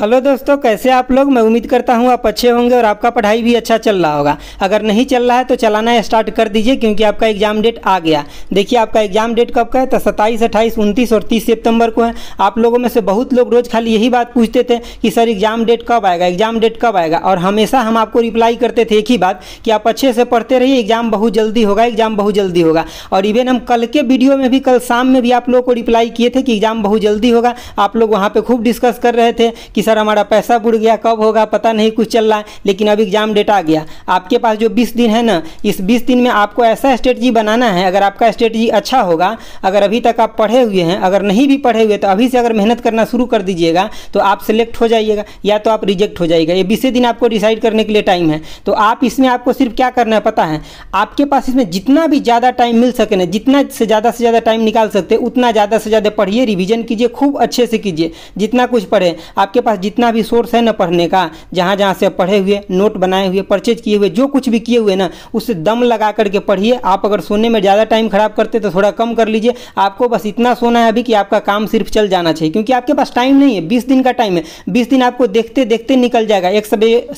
hello दोस्तों कैसे आप लोग मैं उम्मीद करता हूँ आप अच्छे होंगे और आपका पढ़ाई भी अच्छा चल रहा होगा अगर नहीं चल रहा है तो चलाना स्टार्ट कर दीजिए क्योंकि आपका एग्जाम डेट आ गया देखिए आपका एग्जाम डेट कब का है तो सत्ताईस अट्ठाईस उनतीस और तीस सितंबर को है आप लोगों में से बहुत लोग रोज़ खाली यही बात पूछते थे कि सर एग्जाम डेट कब आएगा एग्जाम डेट कब आएगा और हमेशा हम आपको रिप्लाई करते थे एक ही बात कि आप अच्छे से पढ़ते रहिए एग्जाम बहुत जल्दी होगा एग्जाम बहुत जल्दी होगा और इवन हम कल के वीडियो में भी कल शाम में भी आप लोगों को रिप्लाई किए थे कि एग्जाम बहुत जल्दी होगा आप लोग वहाँ पर खूब डिस्कस कर रहे थे कि सर हमारा पैसा बुड़ गया कब होगा पता नहीं कुछ चल रहा है लेकिन अब एग्ज़ाम डेट आ गया आपके पास जो बीस दिन है ना इस बीस दिन में आपको ऐसा स्ट्रेटजी बनाना है अगर आपका स्ट्रेटजी अच्छा होगा अगर अभी तक आप पढ़े हुए हैं अगर नहीं भी पढ़े हुए तो अभी से अगर मेहनत करना शुरू कर दीजिएगा तो आप सेलेक्ट हो जाइएगा या तो आप रिजेक्ट हो जाएगा ये बीसें दिन आपको डिसाइड करने के लिए टाइम है तो आप इसमें आपको सिर्फ क्या करना है पता है आपके पास इसमें जितना भी ज़्यादा टाइम मिल सके ना जितना से ज़्यादा से ज़्यादा टाइम निकाल सकते उतना ज़्यादा से ज़्यादा पढ़िए रिविजन कीजिए खूब अच्छे से कीजिए जितना कुछ पढ़े आपके पास पास जितना भी सोर्स है ना पढ़ने का जहाँ जहाँ से पढ़े हुए नोट बनाए हुए परचेज किए हुए जो कुछ भी किए हुए ना उससे दम लगा करके पढ़िए आप अगर सोने में ज़्यादा टाइम खराब करते तो थोड़ा कम कर लीजिए आपको बस इतना सोना है अभी कि आपका काम सिर्फ चल जाना चाहिए क्योंकि आपके पास टाइम नहीं है बीस दिन का टाइम है बीस दिन आपको देखते देखते निकल जाएगा एक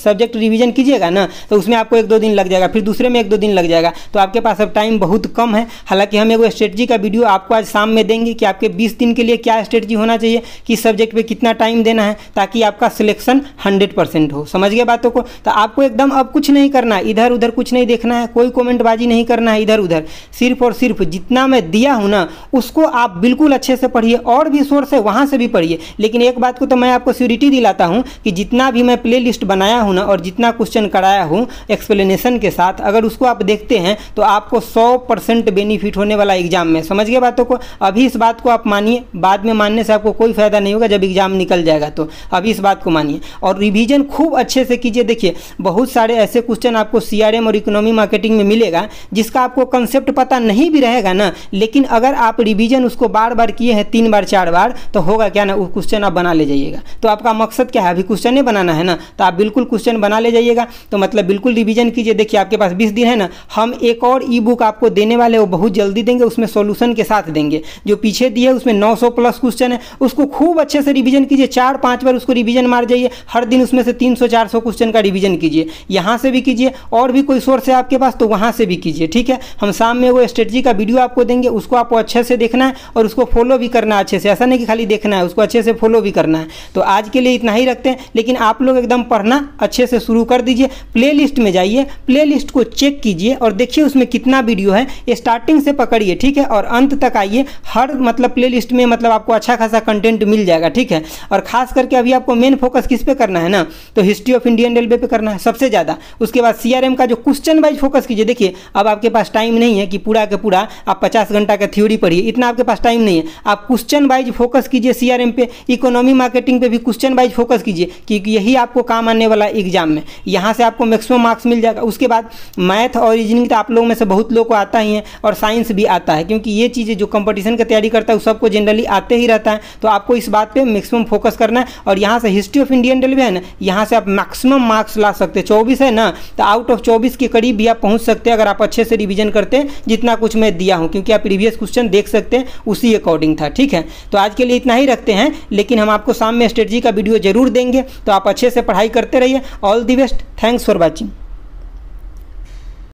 सब्जेक्ट रिविजन कीजिएगा ना तो उसमें आपको एक दो दिन लग जाएगा फिर दूसरे में एक दो दिन लग जाएगा तो आपके पास अब टाइम बहुत कम है हालांकि हम एक स्ट्रेटजी का वीडियो आपको आज शाम में देंगे कि आपके बीस दिन के लिए क्या स्ट्रेटजी होना चाहिए किस सब्जेक्ट पर कितना टाइम देना है ताकि ताकि आपका सिलेक्शन हंड्रेड परसेंट हो समझ गए बातों को तो आपको एकदम अब कुछ नहीं करना है इधर उधर कुछ नहीं देखना है कोई कॉमेंटबाजी नहीं करना है इधर उधर सिर्फ और सिर्फ जितना मैं दिया हूँ ना उसको आप बिल्कुल अच्छे से पढ़िए और भी सोर्स है वहाँ से भी पढ़िए लेकिन एक बात को तो मैं आपको स्यूरिटी दिलाता हूँ कि जितना भी मैं प्ले लिस्ट बनाया हूँ ना और जितना क्वेश्चन कराया हूँ एक्सप्लेनेशन के साथ अगर उसको आप देखते हैं तो आपको सौ परसेंट बेनिफिट होने वाला एग्जाम में समझ गए बातों को अभी इस बात को आप मानिए बाद में मानने से आपको कोई फायदा नहीं होगा जब एग्जाम निकल जाएगा तो आप इस बात को मानिए और रिवीजन खूब अच्छे से कीजिए देखिए बहुत सारे ऐसे क्वेश्चन आपको सीआरएम और इकोनॉमी मार्केटिंग में मिलेगा जिसका आपको कंसेप्ट पता नहीं भी रहेगा ना लेकिन अगर आप रिवीजन उसको बार बार किए हैं तीन बार चार बार तो होगा क्या ना वो क्वेश्चन आप बना ले जाइएगा तो आपका मकसद क्या है अभी क्वेश्चन नहीं बनाना है ना तो आप बिल्कुल क्वेश्चन बना ले जाइएगा तो मतलब बिल्कुल रिविजन कीजिए देखिए आपके पास बीस दिन है ना हम एक और ई बुक आपको देने वाले वो बहुत जल्दी देंगे उसमें सोल्यूशन के साथ देंगे जो पीछे दिए उसमें नौ प्लस क्वेश्चन है उसको खूब अच्छे से रिविजन कीजिए चार पाँच बार उसको उसको रिवीजन मार जाइए हर दिन उसमें से 300-400 क्वेश्चन का रिवीजन कीजिए यहाँ से भी कीजिए और भी कोई सोर्स है आपके पास तो वहाँ से भी कीजिए ठीक है हम शाम में वो स्ट्रेटजी का वीडियो आपको देंगे उसको आपको अच्छे से देखना है और उसको फॉलो भी करना है अच्छे से ऐसा नहीं कि खाली देखना है उसको अच्छे से फॉलो भी करना है तो आज के लिए इतना ही रखते हैं लेकिन आप लोग एकदम पढ़ना अच्छे से शुरू कर दीजिए प्ले लिस्ट में जाइए प्ले लिस्ट को चेक कीजिए और देखिए उसमें कितना वीडियो है स्टार्टिंग से पकड़िए ठीक है और अंत तक आइए हर मतलब प्ले लिस्ट में मतलब आपको अच्छा खासा कंटेंट मिल जाएगा ठीक है और खास करके अभी आप आपको मेन फोकस किस पे करना है ना तो हिस्ट्री ऑफ इंडियन रेलवे पे करना है सबसे ज़्यादा उसके बाद सीआरएम का जो क्वेश्चन वाइज फोकस कीजिए देखिए अब आपके पास टाइम नहीं है कि पूरा के पूरा आप पचास घंटा का थ्योरी पढ़िए इतना आपके पास टाइम नहीं है आप क्वेश्चन वाइज फोकस कीजिए सीआरएम पे इकोनॉमी मार्केटिंग पे भी क्वेश्चन वाइज फोकस कीजिए क्योंकि यही आपको काम आने वाला एग्जाम में यहाँ से आपको मैक्सिमम मार्क्स मिल जाएगा उसके बाद मैथ और रीजनिंग तो आप लोगों में से बहुत लोग को आता ही है और साइंस भी आता है क्योंकि ये चीज़ें जो कंपटीशन की तैयारी करता है वो सबको जनरली आते ही रहता है तो आपको इस बात पर मैक्सिमम फोकस करना है और यहाँ यहाँ से हिस्ट्री ऑफ इंडियन रेलवे है ना यहाँ से आप मैक्सिमम मार्क्स ला सकते हैं चौबीस है ना तो आउट ऑफ चौबीस के करीब भी आप पहुँच सकते हैं अगर आप अच्छे से रिविजन करते हैं जितना कुछ मैं दिया हूँ क्योंकि आप प्रीवियस क्वेश्चन देख सकते हैं उसी अकॉर्डिंग था ठीक है तो आज के लिए इतना ही रखते हैं लेकिन हम आपको शाम में स्ट्रेटजी का वीडियो जरूर देंगे तो आप अच्छे से पढ़ाई करते रहिए all the best thanks for watching